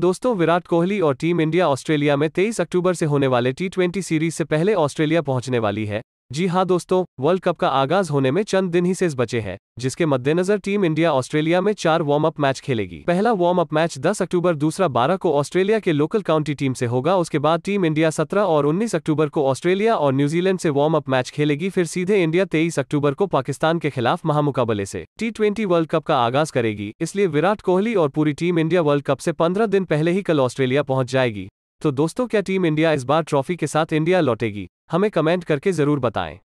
दोस्तों विराट कोहली और team India Australia में 23 अक्टूबर से होने वाले टी सीरीज से पहले ऑस्ट्रेलिया पहुंचने वाली है जी हाँ दोस्तों वर्ल्ड कप का आगाज होने में चंद दिन ही से बचे हैं जिसके मद्देनजर टीम इंडिया ऑस्ट्रेलिया में चार वार्म अप मैच खेलेगी पहला वार्म अप मैच 10 अक्टूबर दूसरा 12 को ऑस्ट्रेलिया के लोकल काउंटी टीम से होगा उसके बाद टीम इंडिया 17 और 19 अक्टूबर को ऑस्ट्रेलिया और न्यूजीलैंड से वार्म अप मैच खेलेगी फिर सीधे इंडिया तेईस अक्टूबर को पाकिस्तान के खिलाफ महामुकाबले से टी वर्ल्ड कप का आगाज करेगी इसलिए विराट कोहली और पूरी टीम इंडिया वर्ल्ड कप से पंद्रह दिन पहले ही कल ऑस्ट्रेलिया पहुंच जाएगी तो दोस्तों क्या टीम इंडिया इस बार ट्रॉफी के साथ इंडिया लौटेगी हमें कमेंट करके जरूर बताएं